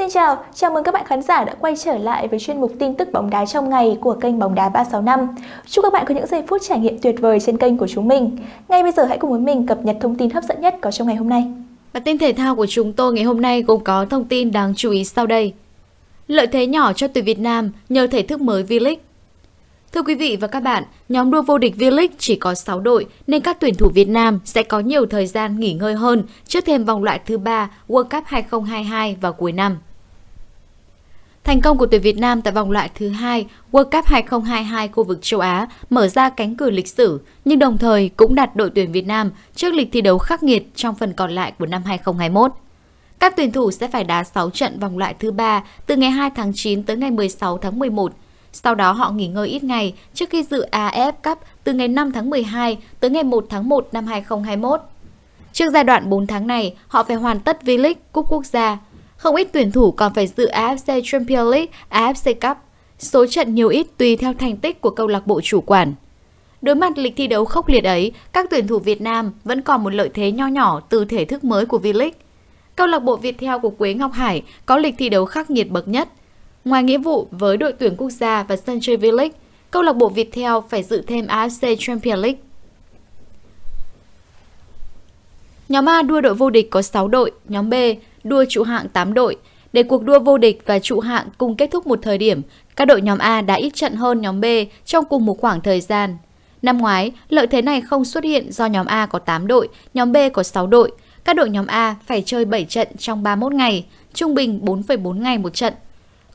Xin chào, chào mừng các bạn khán giả đã quay trở lại với chuyên mục tin tức bóng đá trong ngày của kênh Bóng đá 365. Chúc các bạn có những giây phút trải nghiệm tuyệt vời trên kênh của chúng mình. Ngay bây giờ hãy cùng với mình cập nhật thông tin hấp dẫn nhất có trong ngày hôm nay. Bản tin thể thao của chúng tôi ngày hôm nay gồm có thông tin đáng chú ý sau đây. Lợi thế nhỏ cho tuyển Việt Nam nhờ thể thức mới V-League. Thưa quý vị và các bạn, nhóm đua vô địch V-League chỉ có 6 đội nên các tuyển thủ Việt Nam sẽ có nhiều thời gian nghỉ ngơi hơn trước thêm vòng loại thứ ba World Cup 2022 vào cuối năm. Thành công của tuyển Việt Nam tại vòng loại thứ hai World Cup 2022 khu vực châu Á mở ra cánh cửa lịch sử, nhưng đồng thời cũng đặt đội tuyển Việt Nam trước lịch thi đấu khắc nghiệt trong phần còn lại của năm 2021. Các tuyển thủ sẽ phải đá 6 trận vòng loại thứ ba từ ngày 2 tháng 9 tới ngày 16 tháng 11. Sau đó họ nghỉ ngơi ít ngày trước khi dự AF Cup từ ngày 5 tháng 12 tới ngày 1 tháng 1 năm 2021. Trước giai đoạn 4 tháng này, họ phải hoàn tất V-League, Cúp Quốc gia, không ít tuyển thủ còn phải dự AFC Champions League, AFC Cup. Số trận nhiều ít tùy theo thành tích của câu lạc bộ chủ quản. Đối mặt lịch thi đấu khốc liệt ấy, các tuyển thủ Việt Nam vẫn còn một lợi thế nho nhỏ từ thể thức mới của V-League. Câu lạc bộ Việt Theo của Quế Ngọc Hải có lịch thi đấu khắc nghiệt bậc nhất. Ngoài nghĩa vụ với đội tuyển quốc gia và sân chơi V-League, câu lạc bộ Việt Theo phải dự thêm AFC Champions League. Nhóm A đua đội vô địch có 6 đội, nhóm B đua trụ hạng 8 đội. Để cuộc đua vô địch và trụ hạng cùng kết thúc một thời điểm, các đội nhóm A đã ít trận hơn nhóm B trong cùng một khoảng thời gian. Năm ngoái, lợi thế này không xuất hiện do nhóm A có 8 đội, nhóm B có 6 đội. Các đội nhóm A phải chơi 7 trận trong 31 ngày, trung bình 4,4 ngày một trận.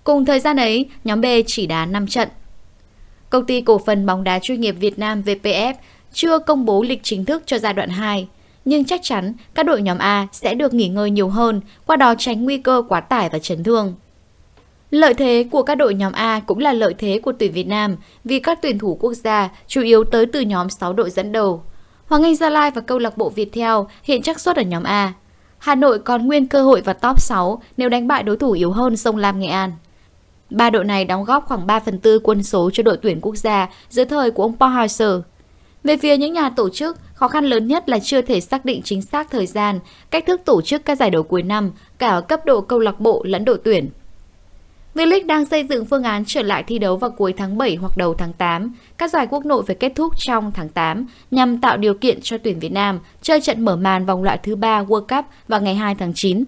Cùng thời gian ấy, nhóm B chỉ đá 5 trận. Công ty cổ phần bóng đá chuyên nghiệp Việt Nam VPF chưa công bố lịch chính thức cho giai đoạn 2 nhưng chắc chắn các đội nhóm A sẽ được nghỉ ngơi nhiều hơn, qua đó tránh nguy cơ quá tải và chấn thương. Lợi thế của các đội nhóm A cũng là lợi thế của tuyển Việt Nam vì các tuyển thủ quốc gia chủ yếu tới từ nhóm 6 đội dẫn đầu. Hoàng Anh Gia Lai và câu lạc bộ Viettel hiện chắc suất ở nhóm A. Hà Nội còn nguyên cơ hội vào top 6 nếu đánh bại đối thủ yếu hơn Sông Lam Nghệ An. Ba đội này đóng góp khoảng 3 phần tư quân số cho đội tuyển quốc gia dưới thời của ông Park Hang-seo. Về phía những nhà tổ chức, Khó khăn lớn nhất là chưa thể xác định chính xác thời gian, cách thức tổ chức các giải đấu cuối năm, cả ở cấp độ câu lạc bộ lẫn đội tuyển. V-League đang xây dựng phương án trở lại thi đấu vào cuối tháng 7 hoặc đầu tháng 8. Các giải quốc nội phải kết thúc trong tháng 8 nhằm tạo điều kiện cho tuyển Việt Nam chơi trận mở màn vòng loại thứ 3 World Cup vào ngày 2 tháng 9.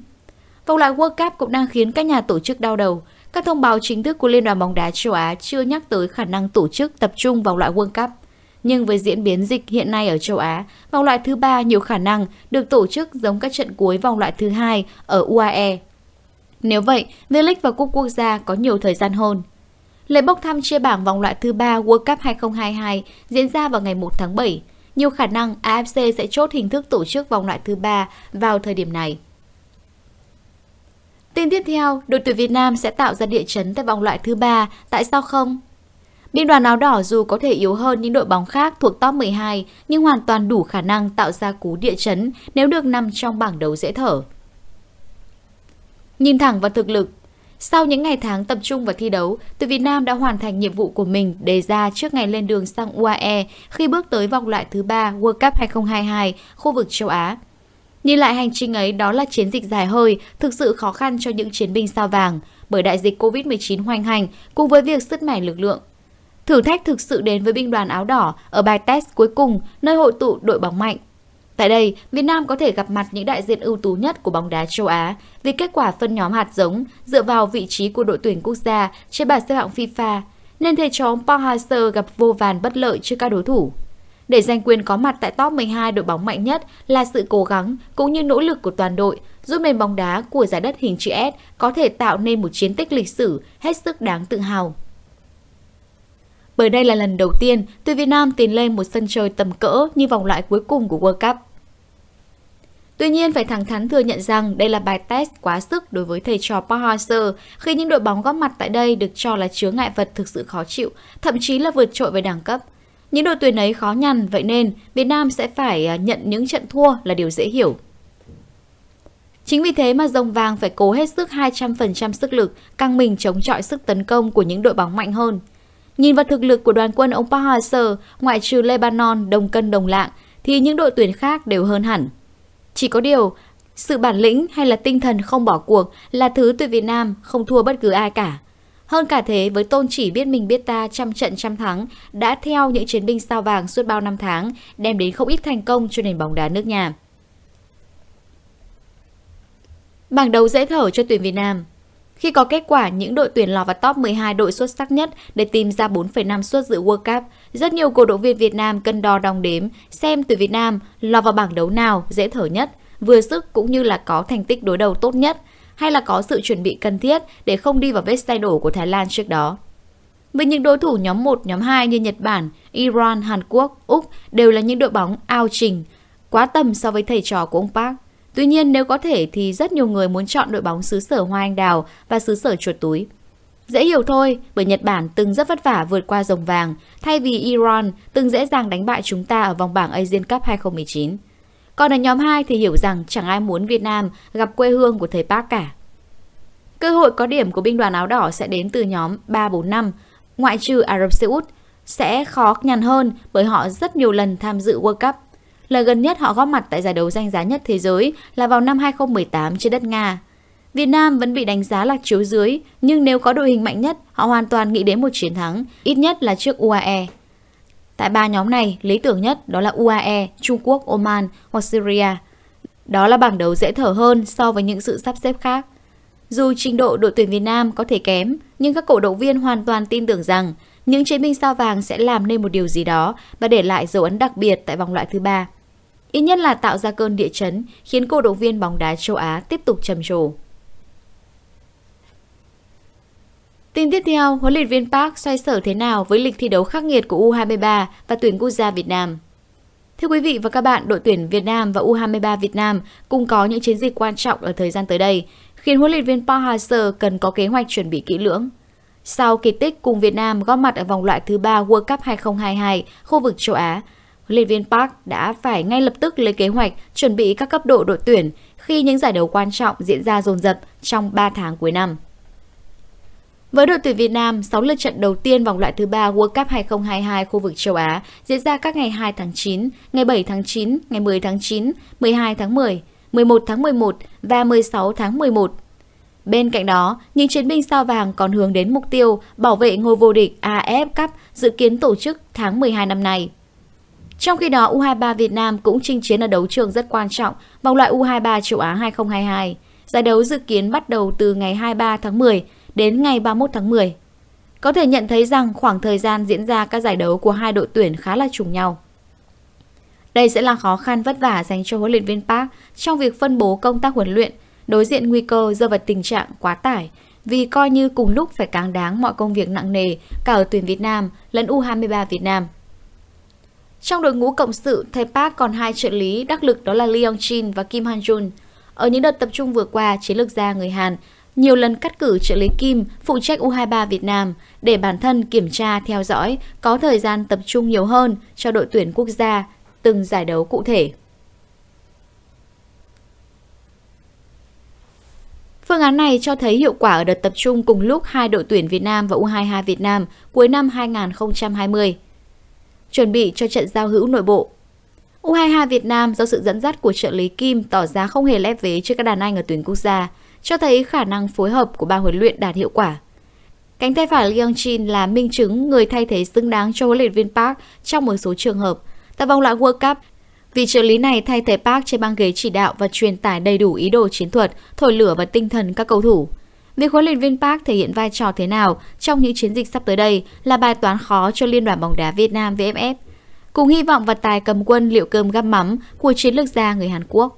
Vòng loại World Cup cũng đang khiến các nhà tổ chức đau đầu. Các thông báo chính thức của Liên đoàn bóng đá châu Á chưa nhắc tới khả năng tổ chức tập trung vòng loại World Cup – nhưng với diễn biến dịch hiện nay ở châu Á, vòng loại thứ ba nhiều khả năng được tổ chức giống các trận cuối vòng loại thứ hai ở UAE. Nếu vậy, V-League và Cúp Quốc gia có nhiều thời gian hơn. Lễ bốc thăm chia bảng vòng loại thứ ba World Cup 2022 diễn ra vào ngày 1 tháng 7. Nhiều khả năng AFC sẽ chốt hình thức tổ chức vòng loại thứ ba vào thời điểm này. Tin tiếp theo, đội tuyển Việt Nam sẽ tạo ra địa chấn tại vòng loại thứ ba, tại sao không? Liên đoàn áo đỏ dù có thể yếu hơn những đội bóng khác thuộc top 12 nhưng hoàn toàn đủ khả năng tạo ra cú địa chấn nếu được nằm trong bảng đấu dễ thở. Nhìn thẳng vào thực lực, sau những ngày tháng tập trung và thi đấu, tuyển Việt Nam đã hoàn thành nhiệm vụ của mình đề ra trước ngày lên đường sang UAE khi bước tới vòng loại thứ ba World Cup 2022 khu vực châu Á. Nhìn lại hành trình ấy, đó là chiến dịch dài hơi, thực sự khó khăn cho những chiến binh sao vàng, bởi đại dịch COVID-19 hoành hành cùng với việc sứt mẻ lực lượng, Thử thách thực sự đến với binh đoàn áo đỏ ở bài test cuối cùng nơi hội tụ đội bóng mạnh. Tại đây, Việt Nam có thể gặp mặt những đại diện ưu tú nhất của bóng đá châu Á vì kết quả phân nhóm hạt giống dựa vào vị trí của đội tuyển quốc gia trên bảng xếp hạng FIFA, nên thầy trò ông Park hang gặp vô vàn bất lợi trước các đối thủ. Để giành quyền có mặt tại top 12 đội bóng mạnh nhất là sự cố gắng cũng như nỗ lực của toàn đội giúp nền bóng đá của giải đất hình chữ S có thể tạo nên một chiến tích lịch sử hết sức đáng tự hào bởi đây là lần đầu tiên tuyển Việt Nam tiến lên một sân chơi tầm cỡ như vòng loại cuối cùng của World Cup. Tuy nhiên, phải thẳng thắn thừa nhận rằng đây là bài test quá sức đối với thầy trò Park Hang-seo khi những đội bóng góp mặt tại đây được cho là chứa ngại vật thực sự khó chịu, thậm chí là vượt trội về đẳng cấp. Những đội tuyển ấy khó nhằn, vậy nên Việt Nam sẽ phải à, nhận những trận thua là điều dễ hiểu. Chính vì thế mà dòng vàng phải cố hết sức 200% sức lực, căng mình chống chọi sức tấn công của những đội bóng mạnh hơn. Nhìn vào thực lực của đoàn quân ông Park Hang-seo, ngoại trừ Lebanon đồng cân đồng lạng, thì những đội tuyển khác đều hơn hẳn. Chỉ có điều, sự bản lĩnh hay là tinh thần không bỏ cuộc là thứ tuyển Việt Nam không thua bất cứ ai cả. Hơn cả thế với tôn chỉ biết mình biết ta trăm trận trăm thắng đã theo những chiến binh sao vàng suốt bao năm tháng đem đến không ít thành công cho nền bóng đá nước nhà. Bảng đấu dễ thở cho tuyển Việt Nam khi có kết quả, những đội tuyển lọt vào top 12 đội xuất sắc nhất để tìm ra 4,5 suất dự World Cup, rất nhiều cổ động viên Việt Nam cân đo đong đếm, xem từ Việt Nam lọt vào bảng đấu nào dễ thở nhất, vừa sức cũng như là có thành tích đối đầu tốt nhất, hay là có sự chuẩn bị cần thiết để không đi vào vết xe đổ của Thái Lan trước đó. Với những đối thủ nhóm 1, nhóm 2 như Nhật Bản, Iran, Hàn Quốc, Úc đều là những đội bóng ao trình, quá tầm so với thầy trò của ông Park. Tuy nhiên nếu có thể thì rất nhiều người muốn chọn đội bóng xứ sở hoa anh đào và xứ sở chuột túi. Dễ hiểu thôi, bởi Nhật Bản từng rất vất vả vượt qua rồng vàng, thay vì Iran từng dễ dàng đánh bại chúng ta ở vòng bảng Asian Cup 2019. Còn ở nhóm 2 thì hiểu rằng chẳng ai muốn Việt Nam gặp quê hương của thầy Park cả. Cơ hội có điểm của binh đoàn áo đỏ sẽ đến từ nhóm 3-4-5, ngoại trừ Ả Rập Xê Út, sẽ khó nhằn hơn bởi họ rất nhiều lần tham dự World Cup Lần gần nhất họ góp mặt tại giải đấu danh giá nhất thế giới là vào năm 2018 trên đất Nga. Việt Nam vẫn bị đánh giá là chiếu dưới, nhưng nếu có đội hình mạnh nhất, họ hoàn toàn nghĩ đến một chiến thắng, ít nhất là trước UAE. Tại ba nhóm này, lý tưởng nhất đó là UAE, Trung Quốc, Oman hoặc Syria. Đó là bảng đấu dễ thở hơn so với những sự sắp xếp khác. Dù trình độ đội tuyển Việt Nam có thể kém, nhưng các cổ động viên hoàn toàn tin tưởng rằng những chiến binh sao vàng sẽ làm nên một điều gì đó và để lại dấu ấn đặc biệt tại vòng loại thứ ba. Ít nhất là tạo ra cơn địa chấn khiến cổ động viên bóng đá châu Á tiếp tục trầm trồ. Tin tiếp theo, huấn luyện viên Park xoay sở thế nào với lịch thi đấu khắc nghiệt của U23 và tuyển quốc gia Việt Nam? Thưa quý vị và các bạn, đội tuyển Việt Nam và U23 Việt Nam cùng có những chiến dịch quan trọng ở thời gian tới đây, khiến huấn luyện viên Park Hang-seo cần có kế hoạch chuẩn bị kỹ lưỡng. Sau kỳ tích cùng Việt Nam góp mặt ở vòng loại thứ ba World Cup 2022 khu vực châu Á, huấn luyện viên Park đã phải ngay lập tức lên kế hoạch chuẩn bị các cấp độ đội tuyển khi những giải đấu quan trọng diễn ra dồn dập trong 3 tháng cuối năm. Với đội tuyển Việt Nam, 6 lượt trận đầu tiên vòng loại thứ 3 World Cup 2022 khu vực châu Á diễn ra các ngày 2 tháng 9, ngày 7 tháng 9, ngày 10 tháng 9, 12 tháng 10, 11 tháng 11 và 16 tháng 11. Bên cạnh đó, những chiến binh sao vàng còn hướng đến mục tiêu bảo vệ ngôi vô địch AF Cup dự kiến tổ chức tháng 12 năm nay. Trong khi đó, U23 Việt Nam cũng chinh chiến ở đấu trường rất quan trọng vòng loại U23 châu Á 2022. Giải đấu dự kiến bắt đầu từ ngày 23 tháng 10 đến ngày 31 tháng 10. Có thể nhận thấy rằng khoảng thời gian diễn ra các giải đấu của hai đội tuyển khá là trùng nhau. Đây sẽ là khó khăn vất vả dành cho huấn luyện viên Park trong việc phân bố công tác huấn luyện, đối diện nguy cơ rơi vào tình trạng quá tải vì coi như cùng lúc phải cáng đáng mọi công việc nặng nề cả ở tuyển Việt Nam lẫn U23 Việt Nam. Trong đội ngũ cộng sự, thầy Park còn hai trợ lý đắc lực đó là Lee Yong Jin và Kim Han Jun. Ở những đợt tập trung vừa qua, chiến lược gia người Hàn nhiều lần cắt cử trợ lý Kim phụ trách U23 Việt Nam để bản thân kiểm tra, theo dõi, có thời gian tập trung nhiều hơn cho đội tuyển quốc gia từng giải đấu cụ thể. Phương án này cho thấy hiệu quả ở đợt tập trung cùng lúc hai đội tuyển Việt Nam và U22 Việt Nam cuối năm 2020 chuẩn bị cho trận giao hữu nội bộ. U22 Việt Nam do sự dẫn dắt của trợ lý Kim tỏ ra không hề lép vế trước các đàn Anh ở tuyển quốc gia, cho thấy khả năng phối hợp của ban huấn luyện đạt hiệu quả. Cánh tay phải Leon Chin là minh chứng người thay thế xứng đáng cho huấn luyện viên Park trong một số trường hợp. Tại vòng loại World Cup, vì trợ lý này thay thế Park trên băng ghế chỉ đạo và truyền tải đầy đủ ý đồ chiến thuật, thổi lửa và tinh thần các cầu thủ. Việc huấn luyện viên Park thể hiện vai trò thế nào trong những chiến dịch sắp tới đây là bài toán khó cho Liên đoàn bóng đá Việt Nam VFF. Cùng hy vọng và tài cầm quân liệu cơm gắp mắm của chiến lược gia người Hàn Quốc.